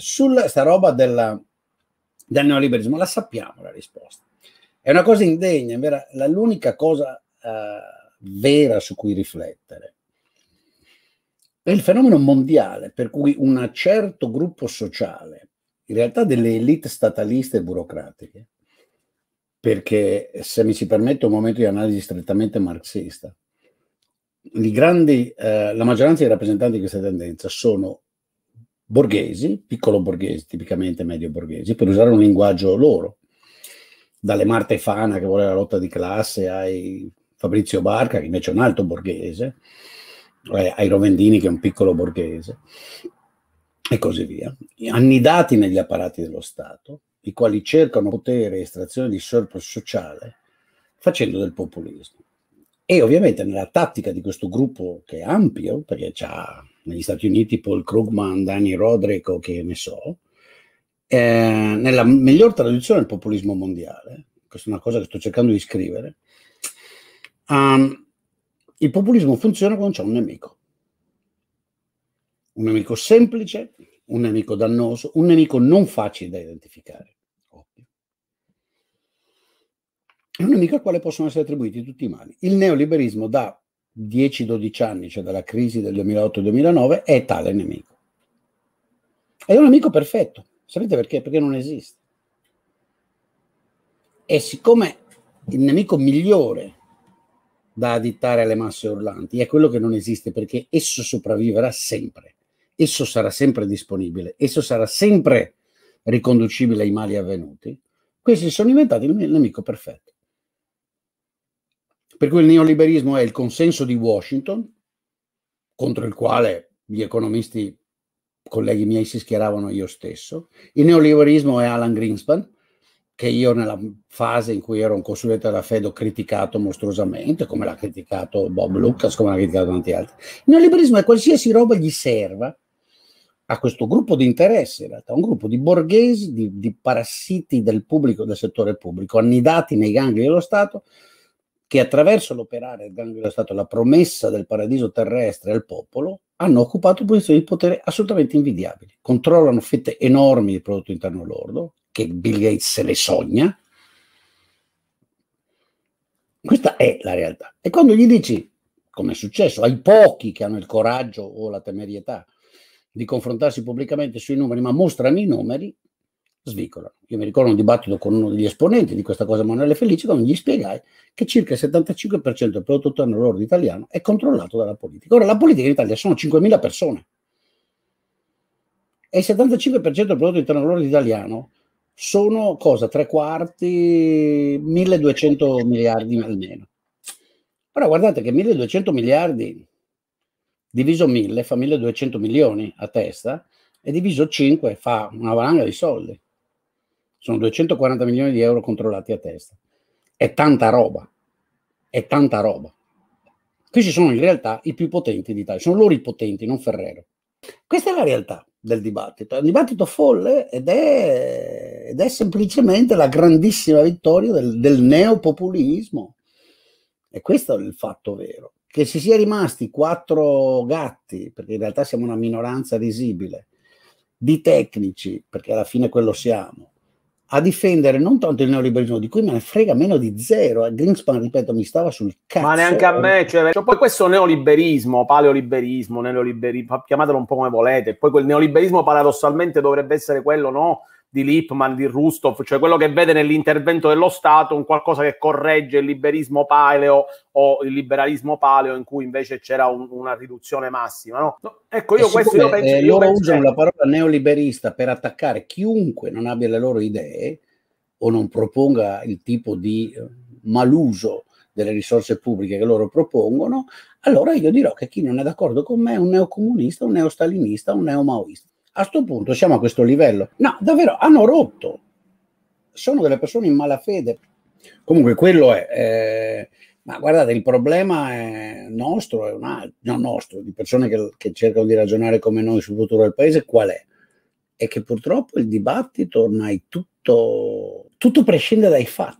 Sulla roba della, del neoliberismo la sappiamo la risposta. È una cosa indegna, vera, l'unica cosa uh, vera su cui riflettere è il fenomeno mondiale per cui un certo gruppo sociale, in realtà delle elite stataliste e burocratiche, perché se mi si permette un momento di analisi strettamente marxista, grandi, eh, la maggioranza dei rappresentanti di questa tendenza sono borghesi, piccolo borghese, tipicamente medio borghesi, per usare un linguaggio loro, dalle Marte Fana che vuole la lotta di classe ai Fabrizio Barca che invece è un alto borghese, eh, ai Rovendini che è un piccolo borghese e così via, annidati negli apparati dello Stato, i quali cercano potere e estrazione di surplus sociale facendo del populismo. E ovviamente nella tattica di questo gruppo che è ampio, perché ha negli Stati Uniti Paul Krugman, Dani Rodrico, che ne so, eh, nella miglior traduzione del populismo mondiale, questa è una cosa che sto cercando di scrivere, um, il populismo funziona quando c'è un nemico. Un nemico semplice, un nemico dannoso, un nemico non facile da identificare, ovvio. È un nemico al quale possono essere attribuiti tutti i mali. Il neoliberismo dà 10-12 anni, cioè dalla crisi del 2008-2009, è tale nemico. è un nemico perfetto. Sapete perché? Perché non esiste. E siccome il nemico migliore da additare alle masse urlanti è quello che non esiste, perché esso sopravviverà sempre, esso sarà sempre disponibile, esso sarà sempre riconducibile ai mali avvenuti, questi sono inventati il nemico perfetto. Per cui il neoliberismo è il consenso di Washington, contro il quale gli economisti colleghi miei si schieravano io stesso. Il neoliberismo è Alan Greenspan, che io nella fase in cui ero un consulente della Fed ho criticato mostruosamente, come l'ha criticato Bob Lucas, come l'ha criticato tanti altri. Il neoliberismo è qualsiasi roba gli serva a questo gruppo di interesse, in realtà, un gruppo di borghesi, di, di parassiti del pubblico, del settore pubblico, annidati nei gangli dello Stato, che attraverso l'operare del grande dello Stato la promessa del paradiso terrestre al popolo hanno occupato posizioni di potere assolutamente invidiabili. Controllano fette enormi di prodotto interno lordo, che Bill Gates se le sogna. Questa è la realtà. E quando gli dici, come è successo, ai pochi che hanno il coraggio o la temerietà di confrontarsi pubblicamente sui numeri, ma mostrano i numeri, svicolano. Io mi ricordo un dibattito con uno degli esponenti di questa cosa, Manuele Felice, quando gli spiegai che circa il 75% del prodotto interno lordo italiano è controllato dalla politica. Ora, la politica in Italia sono 5.000 persone e il 75% del prodotto interno lordo italiano sono cosa? Tre quarti, 1.200 miliardi almeno. Ora guardate che 1.200 miliardi diviso 1.000 fa 1.200 milioni a testa e diviso 5 fa una valanga di soldi. Sono 240 milioni di euro controllati a testa. È tanta roba. È tanta roba. Questi sono in realtà i più potenti d'Italia. Sono loro i potenti, non Ferrero. Questa è la realtà del dibattito. È un dibattito folle ed è, ed è semplicemente la grandissima vittoria del, del neopopulismo. E questo è il fatto vero. Che si sia rimasti quattro gatti, perché in realtà siamo una minoranza risibile, di tecnici, perché alla fine quello siamo, a difendere non tanto il neoliberismo di cui me ne frega meno di zero. Eh, Greenspan, ripeto, mi stava sul cazzo. Ma neanche a me, cioè, cioè poi questo neoliberismo, paleoliberismo, neoliberismo, chiamatelo un po' come volete, poi quel neoliberismo paradossalmente dovrebbe essere quello, no? di Lipman, di Rustov, cioè quello che vede nell'intervento dello Stato un qualcosa che corregge il liberismo paleo o il liberalismo paleo in cui invece c'era un, una riduzione massima. No? Ecco, io e questo io penso, eh, io loro penso usano che... la parola neoliberista per attaccare chiunque non abbia le loro idee o non proponga il tipo di eh, maluso delle risorse pubbliche che loro propongono, allora io dirò che chi non è d'accordo con me è un neocomunista, un neostalinista, un neomaoista. A questo punto siamo a questo livello. No, davvero, hanno rotto. Sono delle persone in malafede. Comunque, quello è. Eh, ma guardate, il problema è nostro, è una, no, nostro, di persone che, che cercano di ragionare come noi sul futuro del paese, qual è? È che purtroppo il dibattito ormai tutto, tutto prescinde dai fatti